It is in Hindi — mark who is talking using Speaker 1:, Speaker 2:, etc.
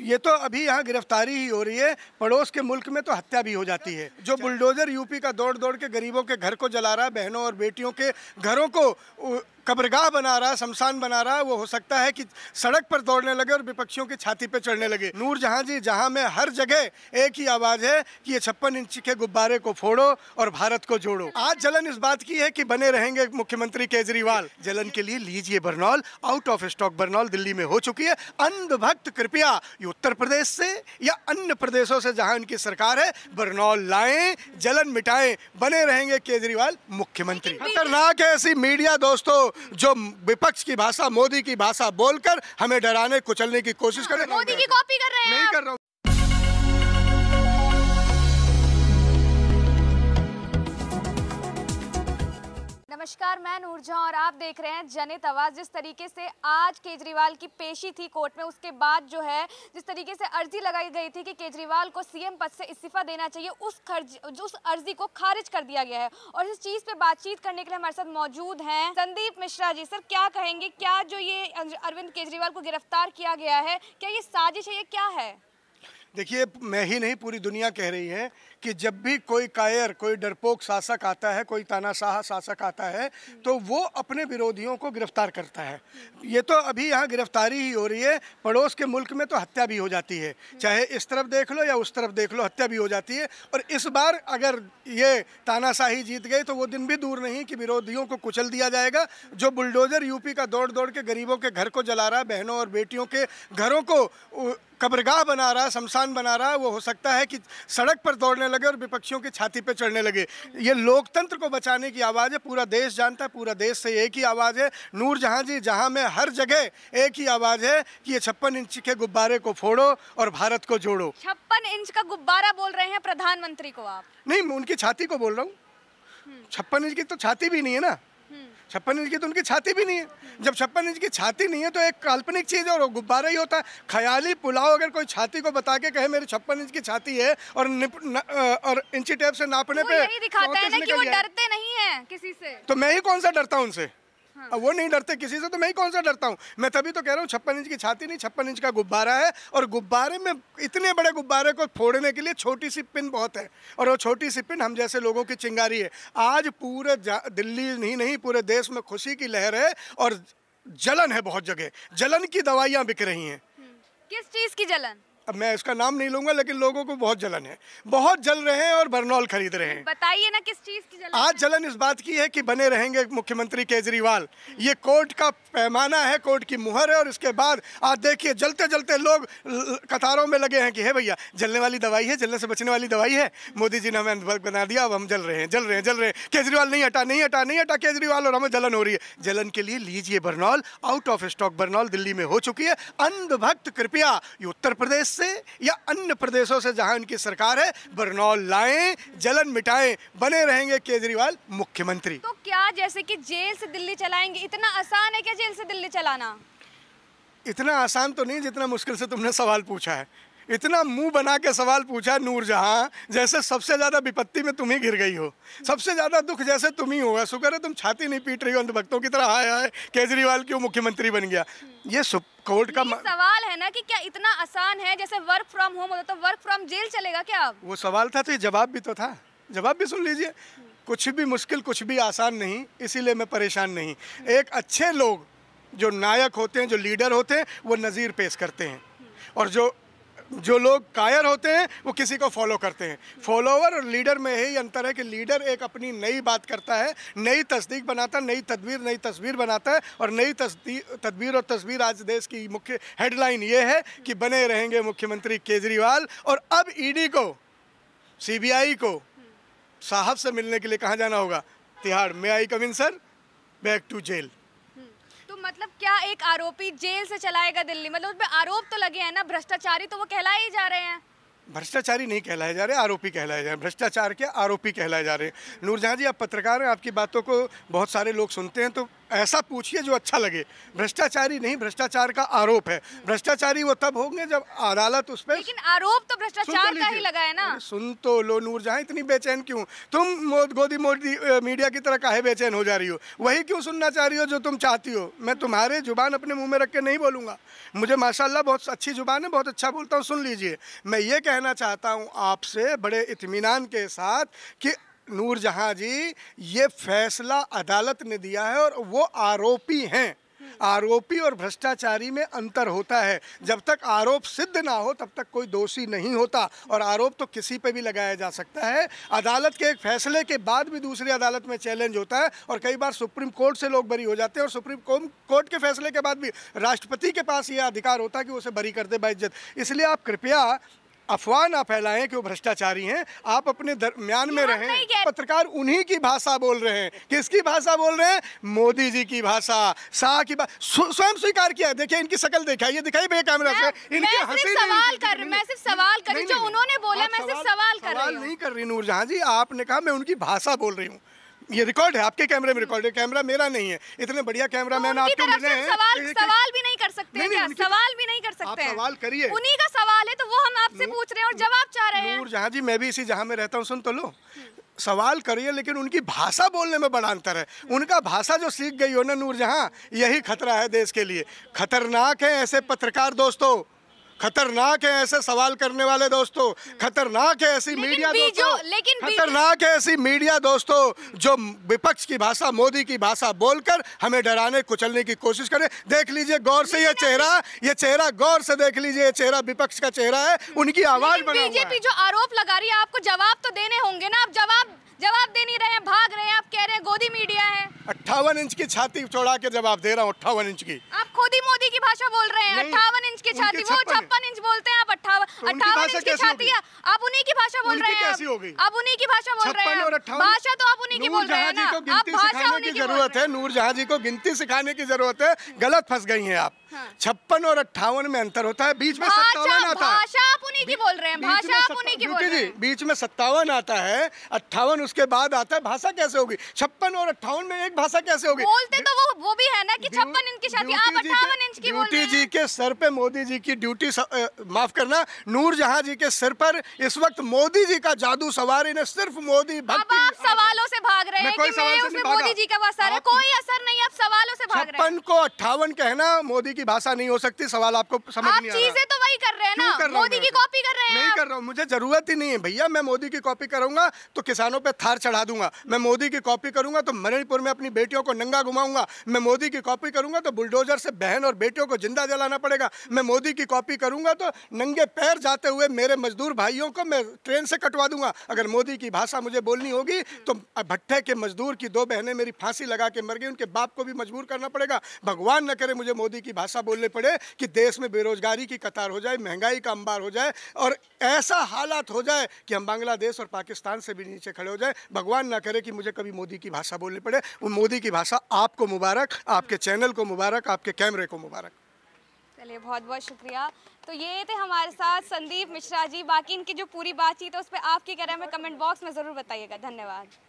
Speaker 1: ये तो अभी यहाँ गिरफ्तारी ही हो रही है पड़ोस के मुल्क में तो हत्या भी हो जाती है जो अच्छा। बुलडोजर यूपी का दौड़ दौड़ के गरीबों के घर को जला रहा है बहनों और बेटियों के घरों को कब्रगाह बना रहा है शमशान बना रहा है वो हो सकता है कि सड़क पर दौड़ने लगे और विपक्षियों की छाती पर चढ़ने लगे नूर जहां जी जहाँ में हर जगह एक ही आवाज़ है कि ये छप्पन इंच के गुब्बारे को फोड़ो और भारत को जोड़ो आज जलन इस बात की है कि बने रहेंगे मुख्यमंत्री केजरीवाल जलन के लिए लीजिए Burnol out of stock Burnol Delhi में हो चुकी है अंधभक्त कृपया उत्तर प्रदेश से या अन्य प्रदेशों से जहां इनकी सरकार है बरनौल लाए जलन मिटाएं बने रहेंगे केजरीवाल मुख्यमंत्री खतरनाक है ऐसी मीडिया दोस्तों जो विपक्ष की भाषा मोदी की भाषा बोलकर हमें डराने कुचलने की कोशिश हाँ, करें मोदी की कॉपी कर रहे हैं नहीं कर रहा
Speaker 2: नमस्कार मैं नूरझा और आप देख रहे हैं जनित आवाज जिस तरीके से आज केजरीवाल की पेशी थी कोर्ट में उसके बाद जो है जिस तरीके से अर्जी लगाई गई थी कि केजरीवाल को सीएम पद से इस्तीफा देना चाहिए उस खर्ज उस अर्जी को खारिज कर दिया गया है और इस चीज पे बातचीत करने के लिए हमारे साथ मौजूद है संदीप मिश्रा जी सर क्या कहेंगे क्या जो ये अरविंद केजरीवाल को गिरफ्तार किया गया है क्या ये साजिश है ये क्या है
Speaker 1: देखिए मैं ही नहीं पूरी दुनिया कह रही है कि जब भी कोई कायर कोई डरपोक शासक आता है कोई तानाशाह शासक आता है तो वो अपने विरोधियों को गिरफ्तार करता है ये तो अभी यहाँ गिरफ्तारी ही हो रही है पड़ोस के मुल्क में तो हत्या भी हो जाती है चाहे इस तरफ देख लो या उस तरफ देख लो हत्या भी हो जाती है और इस बार अगर ये तानाशाही जीत गई तो वो दिन भी दूर नहीं कि विरोधियों को कुचल दिया जाएगा जो बुलडोजर यूपी का दौड़ दौड़ के गरीबों के घर को जला रहा है बहनों और बेटियों के घरों को कब्रगाह बना रहा शमशान बना रहा है वो हो सकता है कि सड़क पर दौड़ने लगे और विपक्षियों की छाती पर चढ़ने लगे ये लोकतंत्र को बचाने की आवाज़ है पूरा देश जानता है पूरा देश से एक ही आवाज़ है नूर जहाँ जी जहाँ में हर जगह एक ही आवाज़ है कि ये छप्पन इंच के गुब्बारे को फोड़ो और भारत को जोड़ो
Speaker 2: छप्पन इंच का गुब्बारा बोल रहे हैं प्रधानमंत्री को आप
Speaker 1: नहीं उनकी छाती को बोल रहा हूँ छप्पन इंच की तो छाती भी नहीं है ना छप्पन इंच की तो उनकी छाती भी नहीं है जब छप्पन इंच की छाती नहीं है तो एक काल्पनिक चीज़ और गुब्बारा ही होता है ख्याली पुलाव अगर कोई छाती को बता के कहे मेरी छप्पन इंच की छाती है और निप, न, और इंची टेप से नापने पे दिखाता है ना कि वो डरते
Speaker 2: नहीं है किसी से
Speaker 1: तो मैं ही कौन सा डरता हूँ उनसे हाँ। अब वो नहीं डरते किसी से तो मैं कौन सा डरता हूँ मैं तभी तो कह रहा हूँ छप्पन इंच की छाती नहीं छप्पन इंच का गुब्बारा है और गुब्बारे में इतने बड़े गुब्बारे को फोड़ने के लिए छोटी सी पिन बहुत है और वो छोटी सी पिन हम जैसे लोगों की चिंगारी है आज पूरे दिल्ली ही नहीं पूरे देश में खुशी की लहर है और जलन है बहुत जगह जलन की दवाइयाँ बिक रही हैं
Speaker 2: किस चीज़ की जलन
Speaker 1: अब मैं इसका नाम नहीं लूंगा लेकिन लोगों को बहुत जलन है बहुत जल रहे हैं और बरनौल खरीद रहे हैं
Speaker 2: बताइए ना किस चीज की जलन आज
Speaker 1: जलन इस बात की है कि बने रहेंगे मुख्यमंत्री केजरीवाल ये कोर्ट का पैमाना है कोर्ट की मुहर है और इसके बाद आज देखिए जलते जलते लोग कतारों में लगे हैं कि हे भैया जलने वाली दवाई है जलने से बचने वाली दवाई है मोदी जी ने हमें बना दिया अब हम जल रहे हैं जल रहे हैं जल रहे हैं केजरीवाल नहीं हटा नहीं हटा नहीं हटा केजरीवाल और हमें जलन हो रही है जलन के लिए लीजिए Burnol out of stock Burnol Delhi में हो चुकी है अंधभक्त कृपया ये उत्तर प्रदेश से या अन्य प्रदेशों से जहां इनकी सरकार है बरनौल लाएं जलन मिटाएं बने रहेंगे केजरीवाल मुख्यमंत्री
Speaker 2: तो क्या जैसे कि जेल से दिल्ली चलाएंगे इतना आसान है क्या जेल से दिल्ली चलाना
Speaker 1: इतना आसान तो नहीं जितना मुश्किल से तुमने सवाल पूछा है इतना मुंह बना के सवाल पूछा नूर जहां जैसे सबसे ज़्यादा विपत्ति में तुम ही घिर गई हो सबसे ज़्यादा दुख जैसे तुम ही होगा शुक्र है तुम छाती नहीं पीट रही हो अंधभक्तों की तरह आया है केजरीवाल क्यों मुख्यमंत्री बन गया ये कोर्ट का
Speaker 2: सवाल है ना कि क्या इतना आसान है जैसे वर्क फ्रॉम होम होता तो वर्क फ्रॉम जेल चलेगा क्या
Speaker 1: वो सवाल था तो ये जवाब भी तो था जवाब भी सुन लीजिए कुछ भी मुश्किल कुछ भी आसान नहीं इसीलिए मैं परेशान नहीं एक अच्छे लोग जो नायक होते हैं जो लीडर होते हैं वो नज़ीर पेश करते हैं और जो जो लोग कायर होते हैं वो किसी को फॉलो करते हैं फॉलोवर और लीडर में यही अंतर है कि लीडर एक अपनी नई बात करता है नई तस्दीक बनाता है नई तदबीर नई तस्वीर बनाता है और नई तदबीर और तस्वीर आज देश की मुख्य हेडलाइन ये है कि बने रहेंगे मुख्यमंत्री केजरीवाल और अब ईडी e को सीबीआई को साहब से मिलने के लिए कहाँ जाना होगा Tihar may I come in sir back to jail
Speaker 2: मतलब क्या एक आरोपी जेल से चलाएगा दिल्ली मतलब उसमें आरोप तो लगे हैं ना भ्रष्टाचारी तो वो कहलाए ही जा रहे हैं
Speaker 1: भ्रष्टाचारी नहीं कहलाए जा रहे आरोपी कहलाए जा रहे भ्रष्टाचार के आरोपी कहलाए जा रहे हैं नूरजहाँ जी आप पत्रकार हैं आपकी बातों को बहुत सारे लोग सुनते हैं तो ऐसा पूछिए जो अच्छा लगे भ्रष्टाचारी नहीं भ्रष्टाचार का आरोप है भ्रष्टाचारी वो तब होंगे जब अदालत उस पर लेकिन
Speaker 2: आरोप तो भ्रष्टाचार तो का ही लगा है ना
Speaker 1: सुन तो लो नूर जहाँ इतनी बेचैन क्यों तुम गोदी मोदी मीडिया की तरह काहे बेचैन हो जा रही हो वही क्यों सुनना चाह रही हो जो तुम चाहती हो मैं तुम्हारे जुबान अपने मुँह में रख के नहीं बोलूँगा मुझे माशाला बहुत अच्छी जुबान है बहुत अच्छा बोलता हूँ सुन लीजिए मैं ये कहना चाहता हूँ आपसे बड़े इतमान के साथ कि नूरजहाँ जी ये फैसला अदालत ने दिया है और वो आरोपी हैं आरोपी और भ्रष्टाचारी में अंतर होता है जब तक आरोप सिद्ध ना हो तब तक कोई दोषी नहीं होता और आरोप तो किसी पे भी लगाया जा सकता है अदालत के एक फैसले के बाद भी दूसरी अदालत में चैलेंज होता है और कई बार सुप्रीम कोर्ट से लोग बरी हो जाते हैं और सुप्रीम कोर्ट के फैसले के बाद भी राष्ट्रपति के पास ये अधिकार होता है कि उसे बरी कर दे बाइज्जत इसलिए आप कृपया अफवाह ना फैलाएं कि वो भ्रष्टाचारी हैं आप अपने दरमियान में रहें पत्रकार उन्हीं की भाषा बोल रहे हैं किसकी भाषा बोल रहे हैं मोदी जी की भाषा शाह की स्वयं स्वीकार किया देखिए इनकी शकल देखा ये दिखाई भैया कैमरा से इनके हंसी सवाल कर रही
Speaker 2: मैं सिर्फ सवाल कर रही जो उन्होंने बोला मैं सिर्फ सवाल कर रही नहीं
Speaker 1: कर रही नूर जहाँ जी आपने कहा मैं उनकी भाषा बोल रही हूँ ये रिकॉर्ड है आपके कैमरे में रिकॉर्ड है कैमरा मेरा नहीं है इतने बढ़िया तो कैमरा मैन आपके मिले हैं सवाल सवाल
Speaker 2: भी नहीं कर सकते नहीं, क्या? सवाल भी नहीं कर सकते आप सवाल करिए उन्हीं का सवाल है तो वो हम आपसे पूछ रहे हैं और जवाब चाह रहे हैं
Speaker 1: जहाँ जी मैं भी इसी जहाँ में रहता हूँ सुन तो लो सवाल करिए लेकिन उनकी भाषा बोलने में बड़ा अंतर है उनका भाषा जो सीख गई हो ना नूरजहाँ यही खतरा है देश के लिए खतरनाक है ऐसे पत्रकार दोस्तों खतरनाक है ऐसे सवाल करने वाले दोस्तों खतरनाक है ऐसी मीडिया दोस्तों लेकिन खतरनाक है ऐसी मीडिया दोस्तों जो विपक्ष की भाषा मोदी की भाषा बोलकर हमें डराने कुचलने की कोशिश करे देख लीजिए गौर से ये चेहरा ये चेहरा गौर से देख लीजिए ये चेहरा विपक्ष का चेहरा है हम्म। उनकी आवाज बीजेपी
Speaker 2: जो आरोप लगा रही है आपको जवाब तो देने होंगे ना आप जवाब जवाब दे नहीं रहे हैं भाग रहे हैं आप कह रहे हैं गोदी मीडिया है
Speaker 1: अट्ठावन इंच की छाती चौड़ा के जवाब दे रहा हूँ अट्ठावन इंच की
Speaker 2: आप खुद ही की भाषा बोल रहे हैं अट्ठावन इंच की छाती वो छप्पन इंच बोलते हैं आप तो अट्ठावन अट्ठावन इंच की छाती है आप उन्हीं की भाषा बोल रहे हैं आप उन्हीं की भाषा बोल रहे हैं भाषा तो आप उन्हीं की बोल रहे हैं आप भाषा की जरूरत
Speaker 1: है नूर जहाजी को गिनती सिखाने की जरूरत है गलत फंस गई है आप हाँ। छप्पन और अट्ठावन में अंतर होता है बीच में सत्तावन आता है
Speaker 2: भाषा आप की बोल रहे हैं भाषा आप की बोल रहे हैं
Speaker 1: बीच में सत्तावन आता है अट्ठावन उसके बाद आता है भाषा कैसे होगी छप्पन और अट्ठावन में एक भाषा कैसे होगी बोलते
Speaker 2: तो वो वो भी है ना कि छप्पन इंच की शादी आप अट्ठावन इंच की ड्यूटी
Speaker 1: जी के सर पे मोदी जी की ड्यूटी माफ करना नूर जहाँ जी के सिर पर इस वक्त मोदी जी का जादू सवार इन्हें सिर्फ मोदी आप
Speaker 2: सवालों से भाग रहे हैं कोई असर नहीं आप सवाल अट्ठावन
Speaker 1: को अट्ठावन कहना मोदी की भाषा नहीं हो सकती सवाल आपको समझ आप नहीं चीजें
Speaker 2: तो वही कर रहे हैं ना कर मोदी की कॉपी कर रहे
Speaker 1: हैं नहीं कर रहा हूँ मुझे जरूरत ही नहीं है भैया मैं मोदी की कॉपी करूंगा तो किसानों पे थार चढ़ा दूंगा मैं मोदी की कॉपी करूंगा तो मणिपुर में अपनी बेटियों को नंगा घुमाऊंगा मैं मोदी की कॉपी करूंगा तो बुलडोजर से बहन और बेटियों को जिंदा जलाना पड़ेगा मैं मोदी की कॉपी करूंगा तो नंगे पैर जाते हुए मेरे मजदूर भाइयों को मैं ट्रेन से कटवा दूंगा अगर मोदी की भाषा मुझे बोलनी होगी तो भट्टे के मजदूर की दो बहनें मेरी फांसी लगा के मर गई उनके बाप को भी मजबूर करना पड़ेगा जाएगा भगवान न करे मुझे मोदी की भाषा बोलने पड़े कि देश में बेरोजगारी की कतार हो जाए महंगाई का अंबार हो जाए और ऐसा हालात हो जाए कि हम बांग्लादेश और पाकिस्तान से भी नीचे खड़े हो जाए भगवान न करे कि मुझे कभी मोदी की भाषा बोलनी पड़े वो मोदी की भाषा आपको मुबारक आपके चैनल को मुबारक आपके कैमरे को मुबारक
Speaker 2: चलिए बहुत बहुत शुक्रिया तो ये थे हमारे साथ संदीप मिश्रा जी बाकी इनकी जो पूरी बातचीत है उस पर आपकी कह रहे हैं कमेंट बॉक्स में ज़रूर बताइएगा धन्यवाद